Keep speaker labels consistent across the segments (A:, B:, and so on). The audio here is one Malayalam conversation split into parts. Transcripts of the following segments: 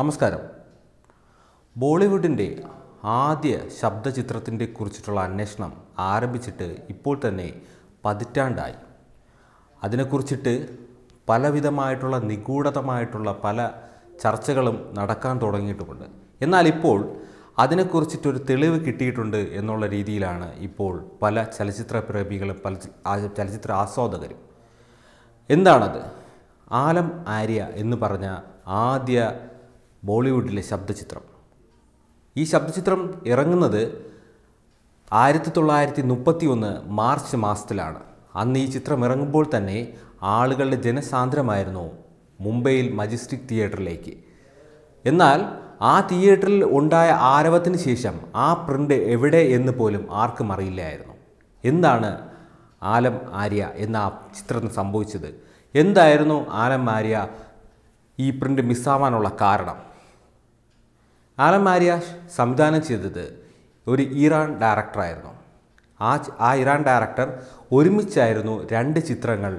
A: നമസ്കാരം ബോളിവുഡിൻ്റെ ആദ്യ ശബ്ദചിത്രത്തിൻ്റെ കുറിച്ചിട്ടുള്ള അന്വേഷണം ആരംഭിച്ചിട്ട് ഇപ്പോൾ തന്നെ പതിറ്റാണ്ടായി അതിനെക്കുറിച്ചിട്ട് പലവിധമായിട്ടുള്ള നിഗൂഢതമായിട്ടുള്ള പല ചർച്ചകളും നടക്കാൻ തുടങ്ങിയിട്ടുമുണ്ട് എന്നാൽ ഇപ്പോൾ അതിനെക്കുറിച്ചിട്ടൊരു തെളിവ് കിട്ടിയിട്ടുണ്ട് എന്നുള്ള രീതിയിലാണ് ഇപ്പോൾ പല ചലച്ചിത്ര പ്രേമികളും പല ചലച്ചിത്ര ആസ്വാദകരും എന്താണത് ആലം ആര്യ എന്ന് പറഞ്ഞ ആദ്യ ബോളിവുഡിലെ ശബ്ദചിത്രം ഈ ശബ്ദചിത്രം ഇറങ്ങുന്നത് ആയിരത്തി തൊള്ളായിരത്തി മുപ്പത്തി ഒന്ന് മാർച്ച് മാസത്തിലാണ് അന്ന് ഈ ചിത്രം ഇറങ്ങുമ്പോൾ തന്നെ ആളുകളുടെ ജനസാന്ദ്രമായിരുന്നു മുംബൈയിൽ മജിസ്റ്റിക് തിയേറ്ററിലേക്ക് എന്നാൽ ആ തിയേറ്ററിൽ ഉണ്ടായ ആരവത്തിന് ശേഷം ആ പ്രിൻ്റ് എവിടെ എന്ന് പോലും ആർക്കും അറിയില്ലായിരുന്നു എന്താണ് ആലം ആര്യ എന്ന ആ ചിത്രത്തിന് സംഭവിച്ചത് എന്തായിരുന്നു ആലം ആര്യ ഈ പ്രിൻ്റ് മിസ്സാവാനുള്ള കാരണം ആലം മാരിയാഷ് സംവിധാനം ചെയ്തത് ഒരു ഇറാൻ ഡയറക്ടറായിരുന്നു ആ ആ ഇറാൻ ഡയറക്ടർ ഒരുമിച്ചായിരുന്നു രണ്ട് ചിത്രങ്ങൾ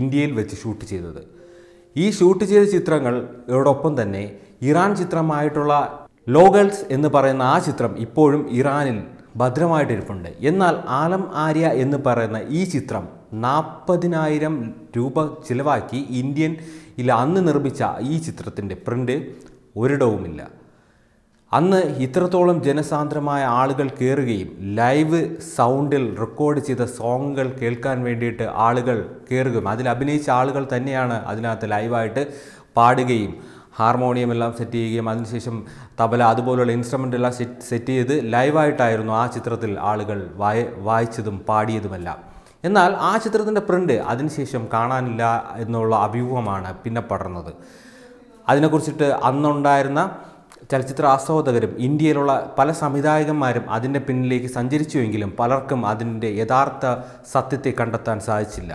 A: ഇന്ത്യയിൽ വെച്ച് ഷൂട്ട് ചെയ്തത് ഈ ഷൂട്ട് ചെയ്ത ചിത്രങ്ങൾ ഇതോടൊപ്പം തന്നെ ഇറാൻ ചിത്രമായിട്ടുള്ള ലോഗൽസ് എന്ന് പറയുന്ന ആ ചിത്രം ഇപ്പോഴും ഇറാനിൽ ഭദ്രമായിട്ടിരിപ്പുണ്ട് എന്നാൽ ആലം ആര്യ എന്ന് പറയുന്ന ഈ ചിത്രം നാൽപ്പതിനായിരം രൂപ ചിലവാക്കി ഇന്ത്യൻ ഇല്ല അന്ന് നിർമ്മിച്ച ഈ ചിത്രത്തിൻ്റെ പ്രിൻ്റ് ഒരിടവുമില്ല അന്ന് ഇത്രത്തോളം ജനസാന്ദ്രമായ ആളുകൾ കയറുകയും ലൈവ് സൗണ്ടിൽ റെക്കോർഡ് ചെയ്ത സോങ്ങുകൾ കേൾക്കാൻ വേണ്ടിയിട്ട് ആളുകൾ കയറുകയും അതിൽ അഭിനയിച്ച ആളുകൾ തന്നെയാണ് അതിനകത്ത് ലൈവായിട്ട് പാടുകയും ഹാർമോണിയം എല്ലാം സെറ്റ് ചെയ്യുകയും അതിനുശേഷം തബല അതുപോലുള്ള ഇൻസ്ട്രുമെൻ്റ് എല്ലാം സെറ്റ് സെറ്റ് ചെയ്ത് ലൈവായിട്ടായിരുന്നു ആ ചിത്രത്തിൽ ആളുകൾ വായ വായിച്ചതും പാടിയതുമെല്ലാം എന്നാൽ ആ ചിത്രത്തിൻ്റെ പ്രിൻ്റ് അതിനുശേഷം കാണാനില്ല എന്നുള്ള അഭ്യൂഹമാണ് പിന്നെ പടർന്നത് അതിനെക്കുറിച്ചിട്ട് അന്നുണ്ടായിരുന്ന ചലച്ചിത്ര ആസ്വാദകരും ഇന്ത്യയിലുള്ള പല സംവിധായകന്മാരും അതിൻ്റെ പിന്നിലേക്ക് സഞ്ചരിച്ചുവെങ്കിലും പലർക്കും അതിൻ്റെ യഥാർത്ഥ സത്യത്തെ കണ്ടെത്താൻ സാധിച്ചില്ല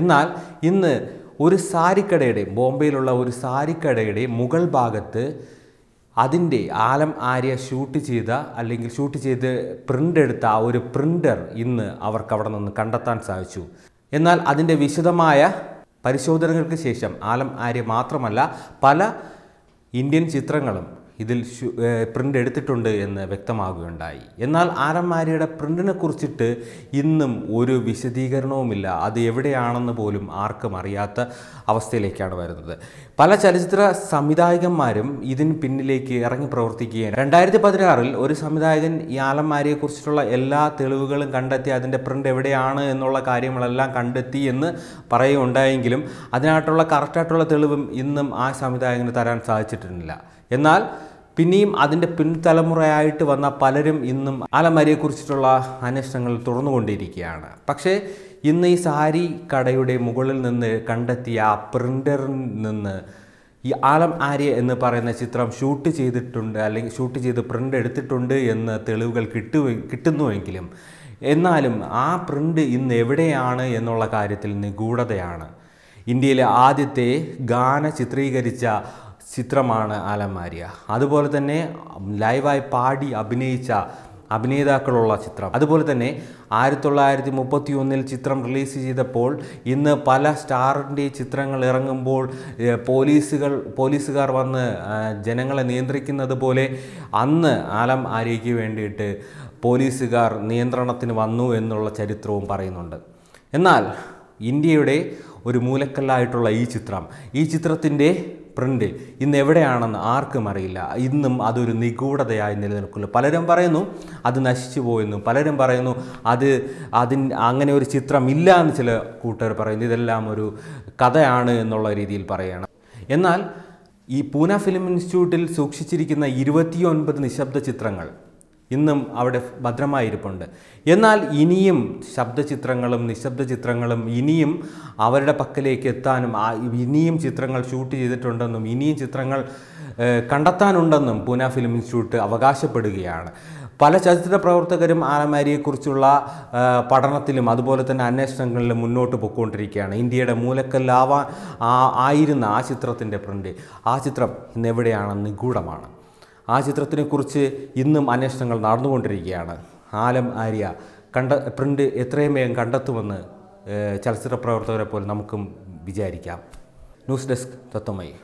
A: എന്നാൽ ഇന്ന് ഒരു സാരിക്കടയുടെ ബോംബെയിലുള്ള ഒരു സാരിക്കടയുടെ മുകൾ ഭാഗത്ത് അതിൻ്റെ ആലം ആര്യ ഷൂട്ട് ചെയ്ത അല്ലെങ്കിൽ ഷൂട്ട് ചെയ്ത് പ്രിൻ്റ് എടുത്ത ആ ഒരു പ്രിൻ്റർ ഇന്ന് അവർക്ക് അവിടെ നിന്ന് കണ്ടെത്താൻ സാധിച്ചു എന്നാൽ അതിൻ്റെ വിശദമായ പരിശോധനകൾക്ക് ശേഷം ആലം ആര്യ മാത്രമല്ല പല ഇന്ത്യൻ ചിത്രങ്ങളും ഇതിൽ പ്രിൻ്റ് എടുത്തിട്ടുണ്ട് എന്ന് വ്യക്തമാകുകയുണ്ടായി എന്നാൽ ആരന്മാരിയുടെ പ്രിൻറ്റിനെ കുറിച്ചിട്ട് ഇന്നും ഒരു വിശദീകരണവുമില്ല അത് എവിടെയാണെന്ന് പോലും ആർക്കും അറിയാത്ത അവസ്ഥയിലേക്കാണ് വരുന്നത് പല ചലച്ചിത്ര സംവിധായകന്മാരും ഇതിന് പിന്നിലേക്ക് ഇറങ്ങി പ്രവർത്തിക്കുകയാണ് രണ്ടായിരത്തി പതിനാറിൽ ഒരു സംവിധായകൻ ഈ ആലന്മാരിയെ കുറിച്ചിട്ടുള്ള എല്ലാ തെളിവുകളും കണ്ടെത്തി അതിൻ്റെ പ്രിൻ്റ് എവിടെയാണ് എന്നുള്ള കാര്യങ്ങളെല്ലാം കണ്ടെത്തി എന്ന് പറയുകയുണ്ടായെങ്കിലും അതിനായിട്ടുള്ള കറക്റ്റായിട്ടുള്ള തെളിവും ഇന്നും ആ സംവിധായകന് തരാൻ സാധിച്ചിട്ടില്ല എന്നാൽ പിന്നെയും അതിൻ്റെ പിൻതലമുറയായിട്ട് വന്ന പലരും ഇന്നും അലമാരിയെക്കുറിച്ചിട്ടുള്ള അന്വേഷണങ്ങൾ തുറന്നുകൊണ്ടിരിക്കുകയാണ് പക്ഷേ ഇന്ന് ഈ സാരി കടയുടെ മുകളിൽ നിന്ന് കണ്ടെത്തിയ ആ പ്രിൻ്ററിൽ നിന്ന് ഈ ആലം ആര്യ എന്ന് പറയുന്ന ചിത്രം ഷൂട്ട് ചെയ്തിട്ടുണ്ട് അല്ലെങ്കിൽ ഷൂട്ട് ചെയ്ത് പ്രിൻ്റ് എടുത്തിട്ടുണ്ട് എന്ന് തെളിവുകൾ കിട്ടു കിട്ടുന്നുവെങ്കിലും എന്നാലും ആ പ്രിൻ്റ് ഇന്ന് എവിടെയാണ് എന്നുള്ള കാര്യത്തിൽ നിഗൂഢതയാണ് ഇന്ത്യയിലെ ആദ്യത്തെ ഗാന ചിത്രീകരിച്ച ചിത്രമാണ് ആലമാരിയ അതുപോലെ തന്നെ ലൈവായി പാടി അഭിനയിച്ച അഭിനേതാക്കളുള്ള ചിത്രം അതുപോലെ തന്നെ ആയിരത്തി തൊള്ളായിരത്തി മുപ്പത്തി ഒന്നിൽ ചിത്രം റിലീസ് ചെയ്തപ്പോൾ ഇന്ന് പല സ്റ്റാറിൻ്റെ ചിത്രങ്ങൾ ഇറങ്ങുമ്പോൾ പോലീസുകൾ പോലീസുകാർ വന്ന് ജനങ്ങളെ നിയന്ത്രിക്കുന്നത് പോലെ അന്ന് ആലം ആര്യയ്ക്ക് വേണ്ടിയിട്ട് പോലീസുകാർ നിയന്ത്രണത്തിന് വന്നു എന്നുള്ള ചരിത്രവും പറയുന്നുണ്ട് എന്നാൽ ഇന്ത്യയുടെ ഒരു മൂലക്കല്ലായിട്ടുള്ള ഈ ചിത്രം ഈ ചിത്രത്തിൻ്റെ പ്രിൻ്റിൽ ഇന്ന് എവിടെയാണെന്ന് ആർക്കും അറിയില്ല ഇന്നും അതൊരു നിഗൂഢതയായി നിലനിൽക്കുന്നു പലരും പറയുന്നു അത് നശിച്ചു പോയെന്നു പലരും പറയുന്നു അത് അതിൻ അങ്ങനെ ഒരു ചിത്രം ഇല്ല എന്ന് ചില കൂട്ടർ പറയുന്നു ഇതെല്ലാം ഒരു കഥയാണ് എന്നുള്ള രീതിയിൽ പറയുകയാണ് എന്നാൽ ഈ പൂന ഫിലിം ഇൻസ്റ്റിറ്റ്യൂട്ടിൽ സൂക്ഷിച്ചിരിക്കുന്ന ഇരുപത്തിയൊൻപത് നിശബ്ദ ചിത്രങ്ങൾ ഇന്നും അവിടെ ഭദ്രമായിരിപ്പുണ്ട് എന്നാൽ ഇനിയും ശബ്ദചിത്രങ്ങളും നിശബ്ദ ചിത്രങ്ങളും ഇനിയും അവരുടെ പക്കലേക്ക് എത്താനും ഇനിയും ചിത്രങ്ങൾ ഷൂട്ട് ചെയ്തിട്ടുണ്ടെന്നും ഇനിയും ചിത്രങ്ങൾ കണ്ടെത്താനുണ്ടെന്നും പൂന ഫിലിം ഇൻസ്റ്റിറ്റ്യൂട്ട് അവകാശപ്പെടുകയാണ് പല ചലച്ചിത്ര പ്രവർത്തകരും ആനമാരിയെക്കുറിച്ചുള്ള പഠനത്തിലും അതുപോലെ തന്നെ അന്വേഷണങ്ങളിലും മുന്നോട്ട് പോയിക്കൊണ്ടിരിക്കുകയാണ് ഇന്ത്യയുടെ മൂലക്കല്ലാവാൻ ആയിരുന്ന ആ ചിത്രത്തിൻ്റെ പ്രിൻ്റ് ആ ചിത്രം എവിടെയാണ് നിഗൂഢമാണ് ആ ചിത്രത്തിനെക്കുറിച്ച് ഇന്നും അന്വേഷണങ്ങൾ നടന്നുകൊണ്ടിരിക്കുകയാണ് ആലം ആര്യ കണ്ട പ്രിൻ്റ് എത്രയും വേഗം കണ്ടെത്തുമെന്ന് ചലച്ചിത്ര പ്രവർത്തകരെ പോലെ നമുക്കും വിചാരിക്കാം ന്യൂസ് ഡെസ്ക് തത്വമയി